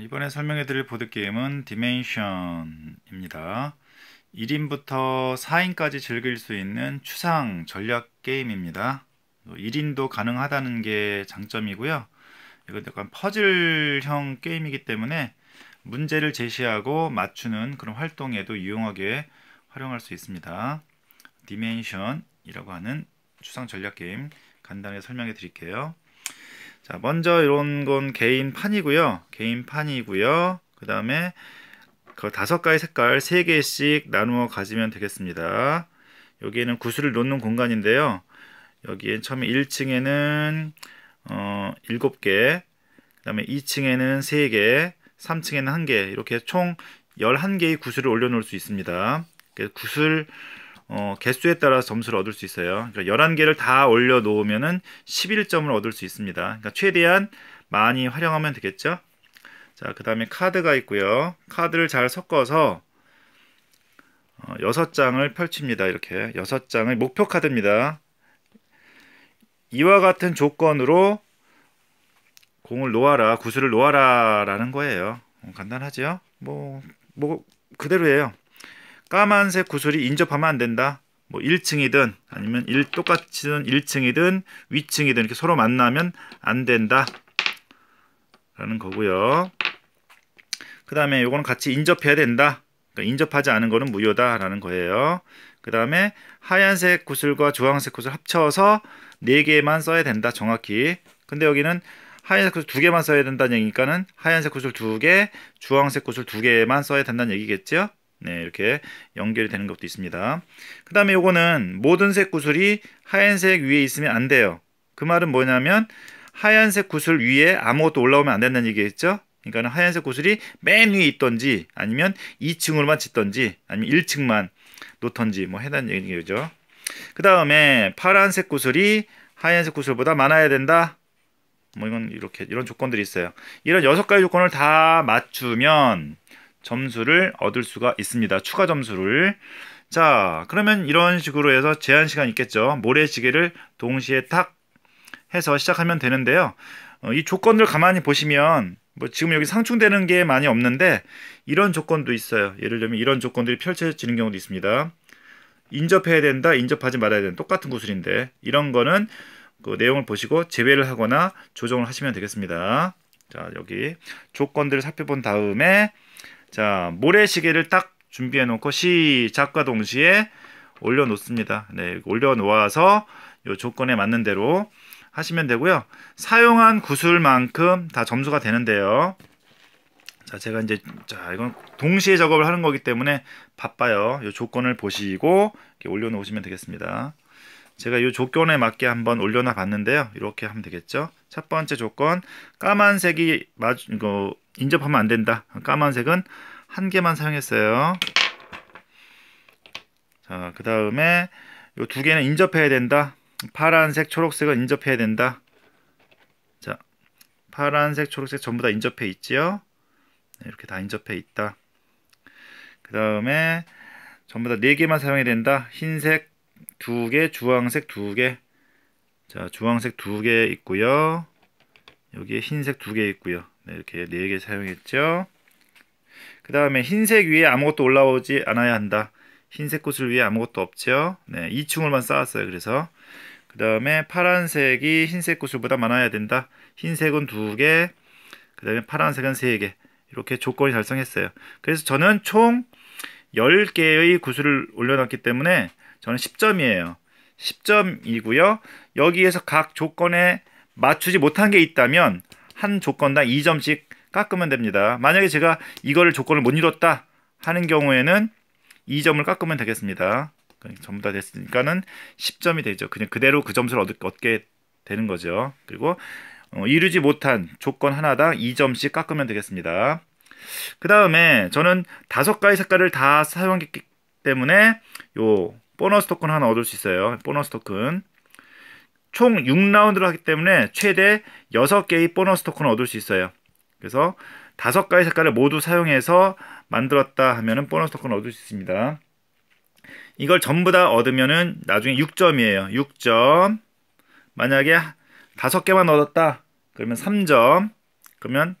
이번에 설명해 드릴 보드게임은 디멘션입니다. 1인부터 4인까지 즐길 수 있는 추상 전략 게임입니다. 1인도 뭐 가능하다는 게 장점이고요. 이건 약간 퍼즐형 게임이기 때문에 문제를 제시하고 맞추는 그런 활동에도 유용하게 활용할 수 있습니다. 디멘션이라고 하는 추상 전략 게임 간단히 설명해 드릴게요. 자, 먼저 이런 건 개인 판이고요. 개인 판이고요. 그 다음에 그 다섯 가지 색깔 세 개씩 나누어 가지면 되겠습니다. 여기에는 구슬을 놓는 공간인데요. 여기에 처음에 1층에는 어, 7개, 그 다음에 2층에는 3개, 3층에는 1개, 이렇게 총 11개의 구슬을 올려놓을 수 있습니다. 구슬 어, 개수에 따라서 점수를 얻을 수 있어요. 그러니까 11개를 다 올려 놓으면은 11점을 얻을 수 있습니다. 그러니까 최대한 많이 활용하면 되겠죠? 자, 그다음에 카드가 있고요. 카드를 잘 섞어서 어, 6장을 펼칩니다. 이렇게 6장의 목표 카드입니다. 이와 같은 조건으로 공을 놓아라, 구슬을 놓아라 라는 거예요. 어, 간단하죠? 뭐, 뭐 그대로예요. 까만색 구슬이 인접하면 안 된다. 뭐 1층이든 아니면 일 똑같은 1층이든 위층이든 이렇게 서로 만나면 안 된다. 라는 거고요. 그 다음에 요거는 같이 인접해야 된다. 그러니까 인접하지 않은 거는 무효다라는 거예요. 그 다음에 하얀색 구슬과 주황색 구슬 합쳐서 4개만 써야 된다. 정확히. 근데 여기는 하얀색 구슬 2개만 써야 된다는 얘기니까는 하얀색 구슬 2개, 주황색 구슬 2개만 써야 된다는 얘기겠죠. 네, 이렇게 연결이 되는 것도 있습니다. 그 다음에 요거는 모든 색 구슬이 하얀색 위에 있으면 안 돼요. 그 말은 뭐냐면 하얀색 구슬 위에 아무것도 올라오면 안 된다는 얘기겠죠? 그러니까 하얀색 구슬이 맨 위에 있던지 아니면 2층으로만 짓던지 아니면 1층만 놓던지 뭐 해당 얘기죠. 그 다음에 파란색 구슬이 하얀색 구슬보다 많아야 된다. 뭐 이건 이렇게 이런 조건들이 있어요. 이런 여섯 가지 조건을 다 맞추면 점수를 얻을 수가 있습니다. 추가 점수를. 자, 그러면 이런 식으로 해서 제한 시간 있겠죠. 모래시계를 동시에 탁 해서 시작하면 되는데요. 어, 이 조건을 가만히 보시면 뭐 지금 여기 상충되는 게 많이 없는데 이런 조건도 있어요. 예를 들면 이런 조건들이 펼쳐지는 경우도 있습니다. 인접해야 된다, 인접하지 말아야 된다. 똑같은 구슬인데 이런 거는 그 내용을 보시고 제외를 하거나 조정을 하시면 되겠습니다. 자, 여기 조건들을 살펴본 다음에 자, 모래시계를 딱 준비해 놓고 시작과 동시에 올려 놓습니다. 네, 올려 놓아서 요 조건에 맞는 대로 하시면 되고요. 사용한 구슬만큼 다 점수가 되는데요. 자, 제가 이제 자, 이건 동시에 작업을 하는 거기 때문에 바빠요. 요 조건을 보시고 이렇게 올려 놓으시면 되겠습니다. 제가 이 조건에 맞게 한번 올려놔 봤는데요. 이렇게 하면 되겠죠. 첫 번째 조건 까만색이 맞, 이거 인접하면 안 된다. 까만색은 한 개만 사용했어요. 자, 그 다음에 이 두 개는 인접해야 된다. 파란색, 초록색은 인접해야 된다. 자, 파란색, 초록색 전부 다 인접해 있지요. 네, 이렇게 다 인접해 있다. 그 다음에 전부 다 네 개만 사용해야 된다. 흰색 두 개, 주황색 두 개. 자, 주황색 두 개 있고요. 여기에 흰색 두 개 있고요. 네, 이렇게 네 개 사용했죠. 그 다음에 흰색 위에 아무것도 올라오지 않아야 한다. 흰색 꽃을 위해 아무것도 없죠. 네, 2층을만 쌓았어요. 그래서 그 다음에 파란색이 흰색 꽃을보다 많아야 된다. 흰색은 2 개, 그 다음에 파란색은 3 개. 이렇게 조건이 달성했어요. 그래서 저는 총 10개의 구슬을 올려놨기 때문에 저는 10점이에요. 10점이고요. 여기에서 각 조건에 맞추지 못한 게 있다면 한 조건당 2점씩 깎으면 됩니다. 만약에 제가 이걸 조건을 못 이뤘다 하는 경우에는 2점을 깎으면 되겠습니다. 그러니까 전부 다 됐으니까는 10점이 되죠. 그냥 그대로 그 점수를 얻게 되는 거죠. 그리고 어, 이루지 못한 조건 하나당 2점씩 깎으면 되겠습니다. 그 다음에 저는 다섯 가지 색깔을 다 사용했기 때문에 요 보너스 토큰 하나 얻을 수 있어요. 보너스 토큰. 총 6라운드를 하기 때문에 최대 6개의 보너스 토큰을 얻을 수 있어요. 그래서 5가지 색깔을 모두 사용해서 만들었다 하면은 보너스 토큰을 얻을 수 있습니다. 이걸 전부 다 얻으면은 나중에 6점이에요. 6점. 만약에 5개만 얻었다. 그러면 3점. 그러면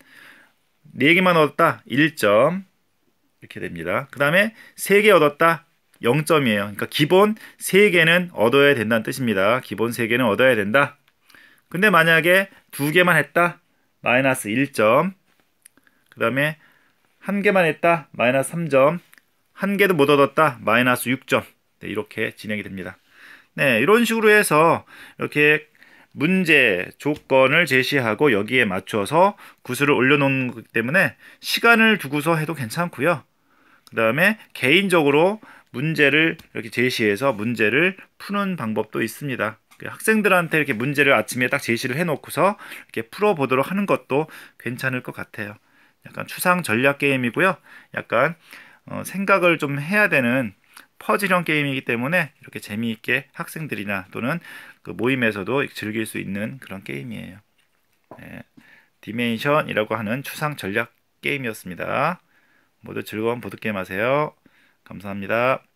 4개만 얻었다. 1점. 이렇게 됩니다. 그 다음에 3개 얻었다. 0점이에요. 그러니까 기본 3개는 얻어야 된다는 뜻입니다. 기본 3개는 얻어야 된다. 근데 만약에 2개만 했다. 마이너스 1점. 그 다음에 1개만 했다. 마이너스 3점. 1개도 못 얻었다. 마이너스 6점. 네, 이렇게 진행이 됩니다. 네, 이런 식으로 해서 이렇게 문제 조건을 제시하고 여기에 맞춰서 구슬을 올려놓는 거기 때문에 시간을 두고서 해도 괜찮고요. 그 다음에 개인적으로 문제를 이렇게 제시해서 문제를 푸는 방법도 있습니다. 그 학생들한테 이렇게 문제를 아침에 딱 제시를 해놓고서 이렇게 풀어보도록 하는 것도 괜찮을 것 같아요. 약간 추상 전략 게임이고요. 약간 어, 생각을 좀 해야 되는 퍼즐형 게임이기 때문에 이렇게 재미있게 학생들이나 또는 그 모임에서도 즐길 수 있는 그런 게임이에요. 네. 디메이션이라고 하는 추상 전략 게임이었습니다. 모두 즐거운 보드게임 하세요. 감사합니다.